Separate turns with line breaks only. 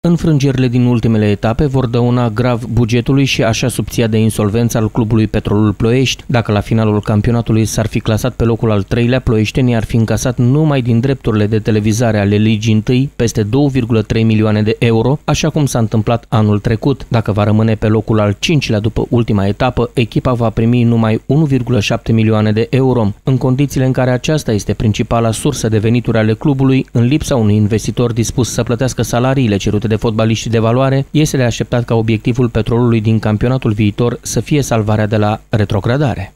Înfrângerile din ultimele etape vor dăuna grav bugetului și așa subția de insolvență al clubului Petrolul Ploiești. Dacă la finalul campionatului s-ar fi clasat pe locul al treilea, ploieștenii ar fi încasat numai din drepturile de televizare ale Ligii 1 peste 2,3 milioane de euro, așa cum s-a întâmplat anul trecut. Dacă va rămâne pe locul al cincilea după ultima etapă, echipa va primi numai 1,7 milioane de euro, în condițiile în care aceasta este principala sursă de venituri ale clubului, în lipsa unui investitor dispus să plătească salariile cerute de fotbaliști de valoare, este de așteptat ca obiectivul petrolului din campionatul viitor să fie salvarea de la retrogradare.